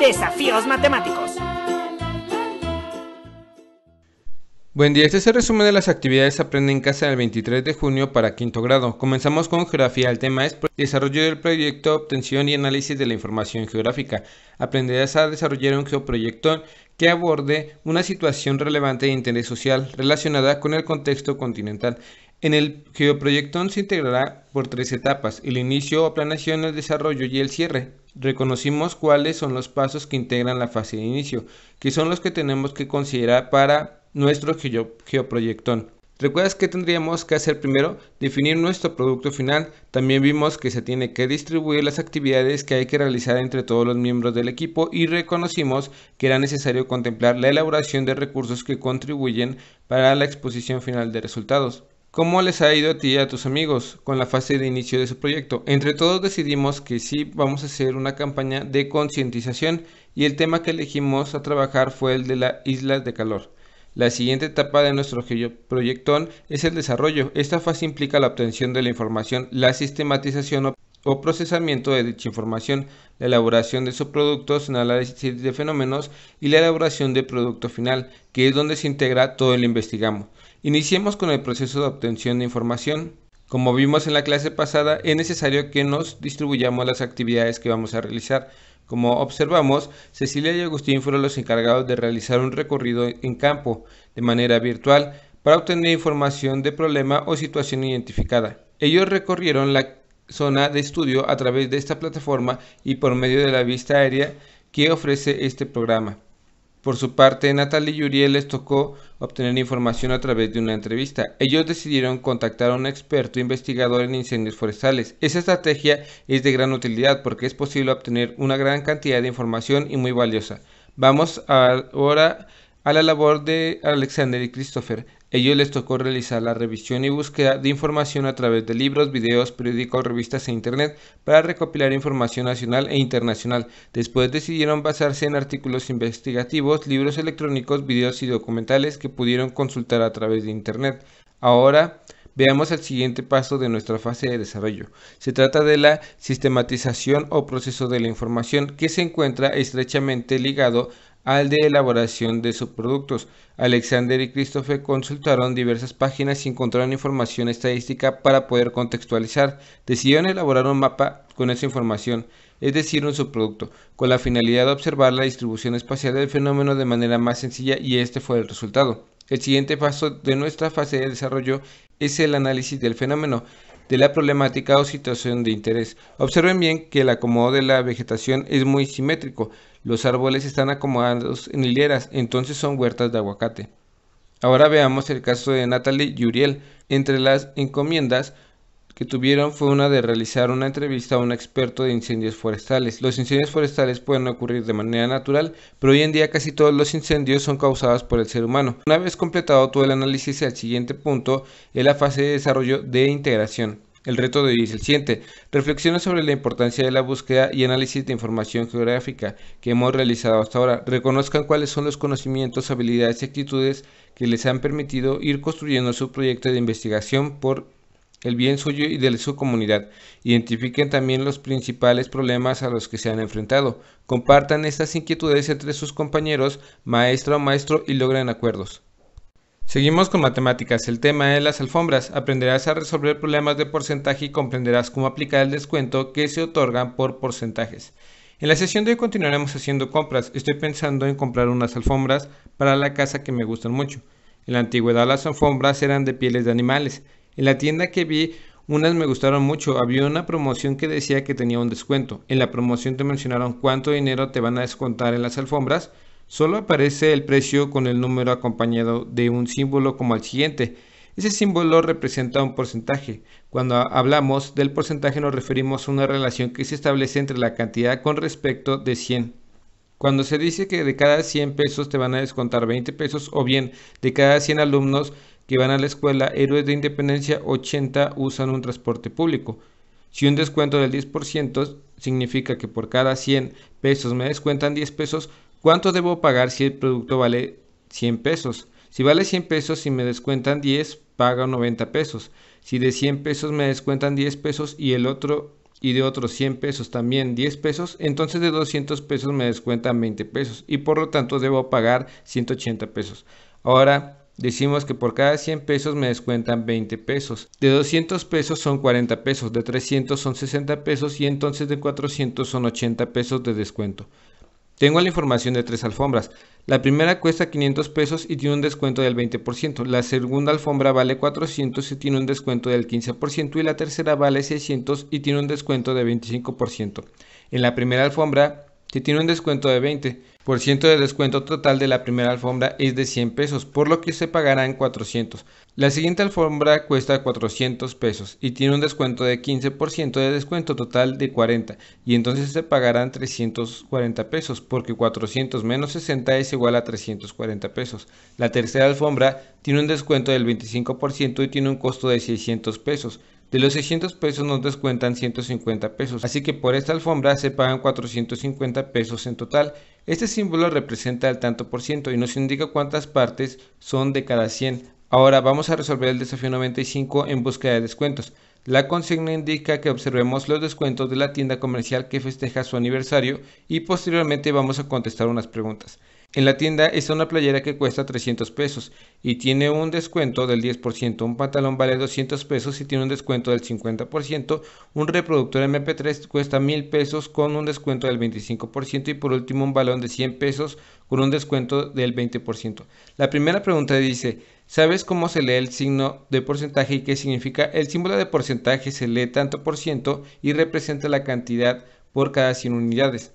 Desafíos matemáticos. Buen día, este es el resumen de las actividades Aprende en Casa del 23 de junio para quinto grado. Comenzamos con geografía, el tema es desarrollo del proyecto, obtención y análisis de la información geográfica. Aprenderás a desarrollar un geoproyecto que aborde una situación relevante de interés social relacionada con el contexto continental. En el geoproyectón se integrará por tres etapas, el inicio, planeación, el desarrollo y el cierre. Reconocimos cuáles son los pasos que integran la fase de inicio, que son los que tenemos que considerar para nuestro geoproyectón. ¿Recuerdas que tendríamos que hacer primero? Definir nuestro producto final. También vimos que se tiene que distribuir las actividades que hay que realizar entre todos los miembros del equipo y reconocimos que era necesario contemplar la elaboración de recursos que contribuyen para la exposición final de resultados. ¿Cómo les ha ido a ti y a tus amigos con la fase de inicio de su proyecto? Entre todos decidimos que sí vamos a hacer una campaña de concientización y el tema que elegimos a trabajar fue el de la islas de calor. La siguiente etapa de nuestro proyectón es el desarrollo. Esta fase implica la obtención de la información, la sistematización o procesamiento de dicha información, la elaboración de subproductos, el análisis de fenómenos y la elaboración del producto final, que es donde se integra todo el investigamos. Iniciemos con el proceso de obtención de información. Como vimos en la clase pasada, es necesario que nos distribuyamos las actividades que vamos a realizar. Como observamos, Cecilia y Agustín fueron los encargados de realizar un recorrido en campo de manera virtual para obtener información de problema o situación identificada. Ellos recorrieron la zona de estudio a través de esta plataforma y por medio de la vista aérea que ofrece este programa. Por su parte, Natalie y Uriel les tocó obtener información a través de una entrevista. Ellos decidieron contactar a un experto investigador en incendios forestales. Esa estrategia es de gran utilidad porque es posible obtener una gran cantidad de información y muy valiosa. Vamos ahora a la labor de Alexander y Christopher ellos les tocó realizar la revisión y búsqueda de información a través de libros, videos, periódicos, revistas e internet para recopilar información nacional e internacional. Después decidieron basarse en artículos investigativos, libros electrónicos, videos y documentales que pudieron consultar a través de internet. Ahora Veamos el siguiente paso de nuestra fase de desarrollo. Se trata de la sistematización o proceso de la información que se encuentra estrechamente ligado al de elaboración de subproductos. Alexander y Christopher consultaron diversas páginas y encontraron información estadística para poder contextualizar. Decidieron elaborar un mapa con esa información, es decir, un subproducto, con la finalidad de observar la distribución espacial del fenómeno de manera más sencilla y este fue el resultado. El siguiente paso de nuestra fase de desarrollo es el análisis del fenómeno, de la problemática o situación de interés. Observen bien que el acomodo de la vegetación es muy simétrico. Los árboles están acomodados en hileras, entonces son huertas de aguacate. Ahora veamos el caso de Natalie Yuriel. Entre las encomiendas que tuvieron fue una de realizar una entrevista a un experto de incendios forestales. Los incendios forestales pueden ocurrir de manera natural, pero hoy en día casi todos los incendios son causados por el ser humano. Una vez completado todo el análisis, el siguiente punto es la fase de desarrollo de integración. El reto de hoy es el siguiente. Reflexiona sobre la importancia de la búsqueda y análisis de información geográfica que hemos realizado hasta ahora. Reconozcan cuáles son los conocimientos, habilidades y actitudes que les han permitido ir construyendo su proyecto de investigación por el bien suyo y de su comunidad. Identifiquen también los principales problemas a los que se han enfrentado. Compartan estas inquietudes entre sus compañeros, maestra o maestro y logren acuerdos. Seguimos con matemáticas, el tema de las alfombras. Aprenderás a resolver problemas de porcentaje y comprenderás cómo aplicar el descuento que se otorgan por porcentajes. En la sesión de hoy continuaremos haciendo compras. Estoy pensando en comprar unas alfombras para la casa que me gustan mucho. En la antigüedad las alfombras eran de pieles de animales. En la tienda que vi unas me gustaron mucho. Había una promoción que decía que tenía un descuento. En la promoción te mencionaron cuánto dinero te van a descontar en las alfombras Solo aparece el precio con el número acompañado de un símbolo como el siguiente. Ese símbolo representa un porcentaje. Cuando hablamos del porcentaje nos referimos a una relación que se establece entre la cantidad con respecto de 100. Cuando se dice que de cada 100 pesos te van a descontar 20 pesos o bien de cada 100 alumnos que van a la escuela Héroes de Independencia 80 usan un transporte público. Si un descuento del 10% significa que por cada 100 pesos me descuentan 10 pesos, ¿Cuánto debo pagar si el producto vale 100 pesos? Si vale 100 pesos y me descuentan 10, pago 90 pesos. Si de 100 pesos me descuentan 10 pesos y el otro y de otros 100 pesos también 10 pesos, entonces de 200 pesos me descuentan 20 pesos y por lo tanto debo pagar 180 pesos. Ahora Decimos que por cada 100 pesos me descuentan 20 pesos. De 200 pesos son 40 pesos, de 300 son 60 pesos y entonces de 400 son 80 pesos de descuento. Tengo la información de tres alfombras. La primera cuesta 500 pesos y tiene un descuento del 20%. La segunda alfombra vale 400 y tiene un descuento del 15%. Y la tercera vale 600 y tiene un descuento del 25%. En la primera alfombra tiene un descuento de 20% de descuento total de la primera alfombra es de 100 pesos, por lo que se pagarán 400. La siguiente alfombra cuesta 400 pesos y tiene un descuento de 15% de descuento total de 40 y entonces se pagarán 340 pesos porque 400 menos 60 es igual a 340 pesos. La tercera alfombra tiene un descuento del 25% y tiene un costo de 600 pesos. De los 600 pesos nos descuentan 150 pesos, así que por esta alfombra se pagan 450 pesos en total. Este símbolo representa el tanto por ciento y nos indica cuántas partes son de cada 100. Ahora vamos a resolver el desafío 95 en búsqueda de descuentos. La consigna indica que observemos los descuentos de la tienda comercial que festeja su aniversario y posteriormente vamos a contestar unas preguntas. En la tienda está una playera que cuesta 300 pesos y tiene un descuento del 10%, un pantalón vale 200 pesos y tiene un descuento del 50%, un reproductor MP3 cuesta 1000 pesos con un descuento del 25% y por último un balón de 100 pesos con un descuento del 20%. La primera pregunta dice, ¿Sabes cómo se lee el signo de porcentaje y qué significa? El símbolo de porcentaje se lee tanto por ciento y representa la cantidad por cada 100 unidades.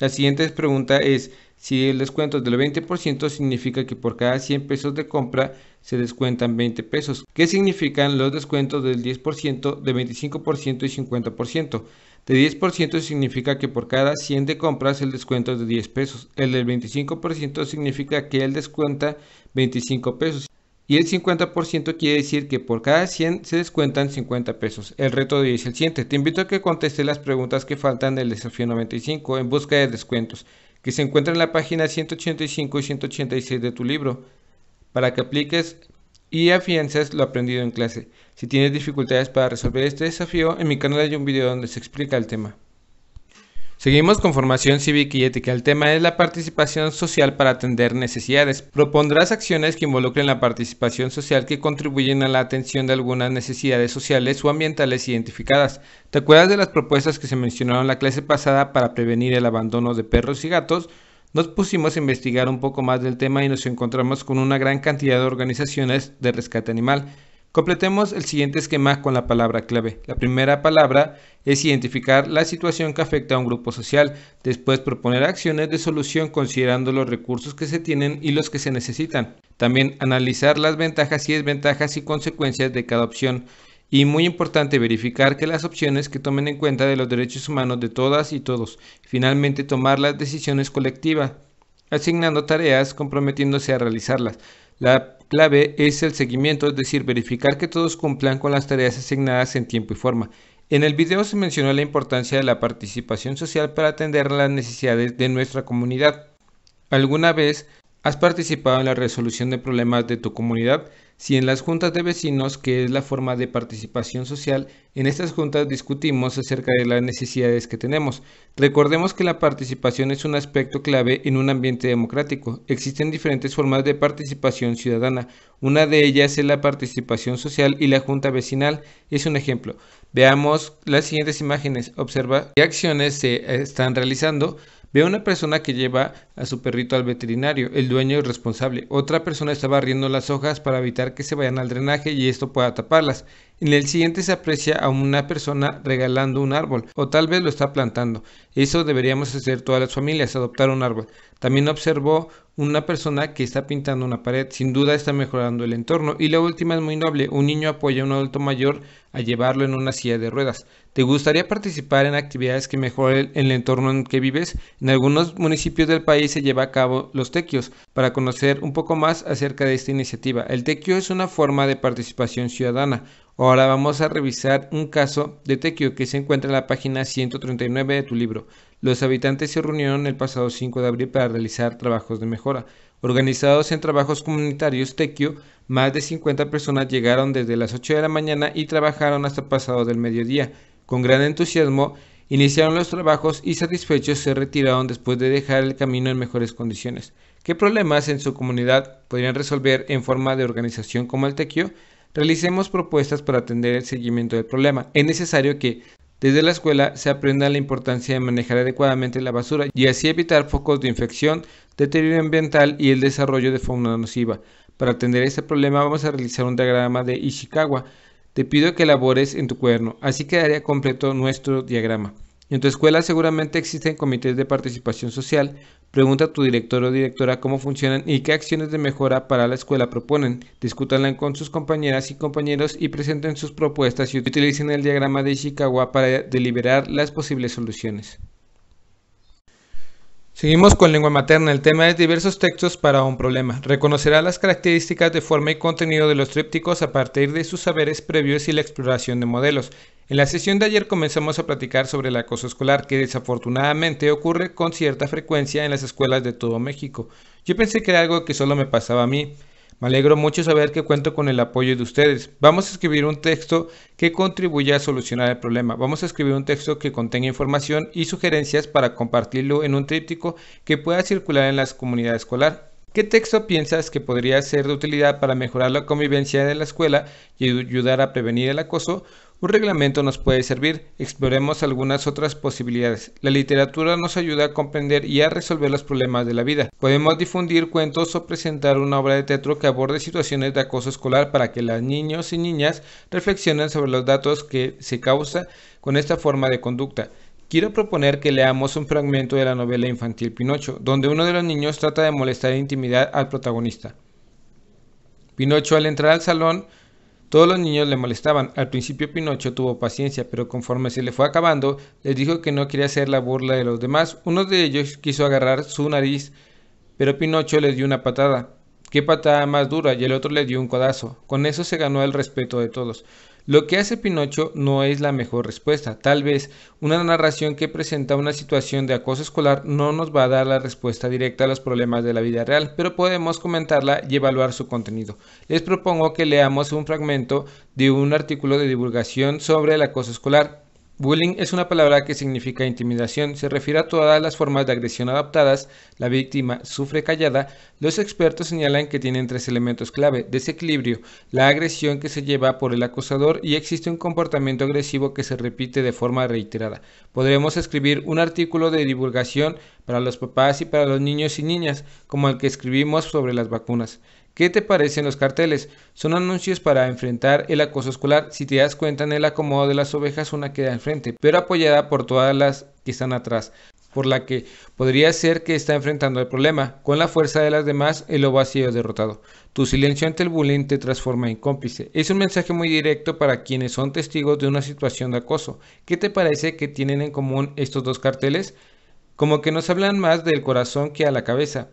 La siguiente pregunta es si el descuento del 20% significa que por cada 100 pesos de compra se descuentan 20 pesos. ¿Qué significan los descuentos del 10%, del 25% y 50%? De 10% significa que por cada 100 de compras el descuento es de 10 pesos. El del 25% significa que él descuenta 25 pesos. Y el 50% quiere decir que por cada 100 se descuentan 50 pesos. El reto de hoy es el siguiente. Te invito a que contestes las preguntas que faltan del desafío 95 en busca de descuentos, que se encuentran en la página 185 y 186 de tu libro, para que apliques y afiances lo aprendido en clase. Si tienes dificultades para resolver este desafío, en mi canal hay un video donde se explica el tema. Seguimos con formación cívica y ética. El tema es la participación social para atender necesidades. Propondrás acciones que involucren la participación social que contribuyen a la atención de algunas necesidades sociales o ambientales identificadas. ¿Te acuerdas de las propuestas que se mencionaron en la clase pasada para prevenir el abandono de perros y gatos? Nos pusimos a investigar un poco más del tema y nos encontramos con una gran cantidad de organizaciones de rescate animal. Completemos el siguiente esquema con la palabra clave. La primera palabra es identificar la situación que afecta a un grupo social, después proponer acciones de solución considerando los recursos que se tienen y los que se necesitan. También analizar las ventajas y desventajas y consecuencias de cada opción. Y muy importante verificar que las opciones que tomen en cuenta de los derechos humanos de todas y todos. Finalmente tomar las decisiones colectivas, asignando tareas, comprometiéndose a realizarlas. La clave es el seguimiento, es decir, verificar que todos cumplan con las tareas asignadas en tiempo y forma. En el video se mencionó la importancia de la participación social para atender las necesidades de nuestra comunidad. Alguna vez ¿Has participado en la resolución de problemas de tu comunidad? Si en las juntas de vecinos, que es la forma de participación social, en estas juntas discutimos acerca de las necesidades que tenemos. Recordemos que la participación es un aspecto clave en un ambiente democrático. Existen diferentes formas de participación ciudadana. Una de ellas es la participación social y la junta vecinal es un ejemplo. Veamos las siguientes imágenes. Observa qué acciones se están realizando Ve una persona que lleva a su perrito al veterinario, el dueño es responsable. Otra persona está barriendo las hojas para evitar que se vayan al drenaje y esto pueda taparlas. En el siguiente se aprecia a una persona regalando un árbol o tal vez lo está plantando. Eso deberíamos hacer todas las familias, adoptar un árbol. También observó una persona que está pintando una pared. Sin duda está mejorando el entorno. Y la última es muy noble. Un niño apoya a un adulto mayor a llevarlo en una silla de ruedas. ¿Te gustaría participar en actividades que mejoren el entorno en que vives? En algunos municipios del país se lleva a cabo los tequios. Para conocer un poco más acerca de esta iniciativa, el tequio es una forma de participación ciudadana. Ahora vamos a revisar un caso de Tequio que se encuentra en la página 139 de tu libro. Los habitantes se reunieron el pasado 5 de abril para realizar trabajos de mejora. Organizados en trabajos comunitarios Tequio, más de 50 personas llegaron desde las 8 de la mañana y trabajaron hasta pasado del mediodía. Con gran entusiasmo, iniciaron los trabajos y satisfechos se retiraron después de dejar el camino en mejores condiciones. ¿Qué problemas en su comunidad podrían resolver en forma de organización como el Tequio? realicemos propuestas para atender el seguimiento del problema. Es necesario que desde la escuela se aprenda la importancia de manejar adecuadamente la basura y así evitar focos de infección, deterioro ambiental y el desarrollo de fauna nociva. Para atender este problema vamos a realizar un diagrama de Ishikawa. Te pido que elabores en tu cuerno, así quedaría completo nuestro diagrama. En tu escuela seguramente existen comités de participación social. Pregunta a tu director o directora cómo funcionan y qué acciones de mejora para la escuela proponen. Discútanla con sus compañeras y compañeros y presenten sus propuestas y utilicen el diagrama de Ishikawa para deliberar las posibles soluciones. Seguimos con lengua materna. El tema es diversos textos para un problema. Reconocerá las características de forma y contenido de los trípticos a partir de sus saberes previos y la exploración de modelos. En la sesión de ayer comenzamos a platicar sobre el acoso escolar, que desafortunadamente ocurre con cierta frecuencia en las escuelas de todo México. Yo pensé que era algo que solo me pasaba a mí. Me alegro mucho saber que cuento con el apoyo de ustedes. Vamos a escribir un texto que contribuya a solucionar el problema. Vamos a escribir un texto que contenga información y sugerencias para compartirlo en un tríptico que pueda circular en la comunidad escolar. ¿Qué texto piensas que podría ser de utilidad para mejorar la convivencia en la escuela y ayudar a prevenir el acoso? Un reglamento nos puede servir, exploremos algunas otras posibilidades. La literatura nos ayuda a comprender y a resolver los problemas de la vida. Podemos difundir cuentos o presentar una obra de teatro que aborde situaciones de acoso escolar para que los niños y niñas reflexionen sobre los datos que se causa con esta forma de conducta. Quiero proponer que leamos un fragmento de la novela infantil Pinocho, donde uno de los niños trata de molestar e intimidar al protagonista. Pinocho al entrar al salón todos los niños le molestaban. Al principio Pinocho tuvo paciencia, pero conforme se le fue acabando, les dijo que no quería hacer la burla de los demás. Uno de ellos quiso agarrar su nariz, pero Pinocho les dio una patada. Qué patada más dura, y el otro le dio un codazo. Con eso se ganó el respeto de todos. Lo que hace Pinocho no es la mejor respuesta. Tal vez una narración que presenta una situación de acoso escolar no nos va a dar la respuesta directa a los problemas de la vida real, pero podemos comentarla y evaluar su contenido. Les propongo que leamos un fragmento de un artículo de divulgación sobre el acoso escolar Bullying es una palabra que significa intimidación, se refiere a todas las formas de agresión adaptadas, la víctima sufre callada, los expertos señalan que tienen tres elementos clave, desequilibrio, la agresión que se lleva por el acosador y existe un comportamiento agresivo que se repite de forma reiterada. Podremos escribir un artículo de divulgación para los papás y para los niños y niñas, como el que escribimos sobre las vacunas. ¿Qué te parecen los carteles? Son anuncios para enfrentar el acoso escolar. Si te das cuenta, en el acomodo de las ovejas una queda enfrente, pero apoyada por todas las que están atrás, por la que podría ser que está enfrentando el problema. Con la fuerza de las demás, el lobo ha sido derrotado. Tu silencio ante el bullying te transforma en cómplice. Es un mensaje muy directo para quienes son testigos de una situación de acoso. ¿Qué te parece que tienen en común estos dos carteles? como que nos hablan más del corazón que a la cabeza,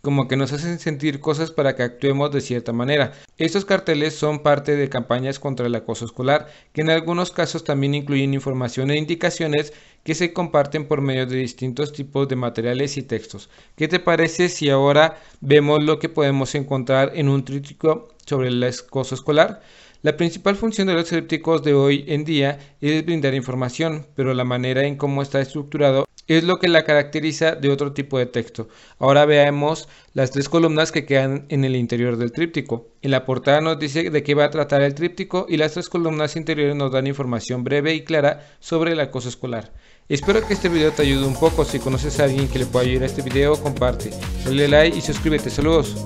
como que nos hacen sentir cosas para que actuemos de cierta manera. Estos carteles son parte de campañas contra el acoso escolar, que en algunos casos también incluyen información e indicaciones que se comparten por medio de distintos tipos de materiales y textos. ¿Qué te parece si ahora vemos lo que podemos encontrar en un trítico sobre el acoso escolar? La principal función de los trípticos de hoy en día es brindar información, pero la manera en cómo está estructurado es lo que la caracteriza de otro tipo de texto. Ahora veamos las tres columnas que quedan en el interior del tríptico. En la portada nos dice de qué va a tratar el tríptico y las tres columnas interiores nos dan información breve y clara sobre el acoso escolar. Espero que este video te ayude un poco, si conoces a alguien que le pueda ayudar a este video comparte, dale like y suscríbete, saludos.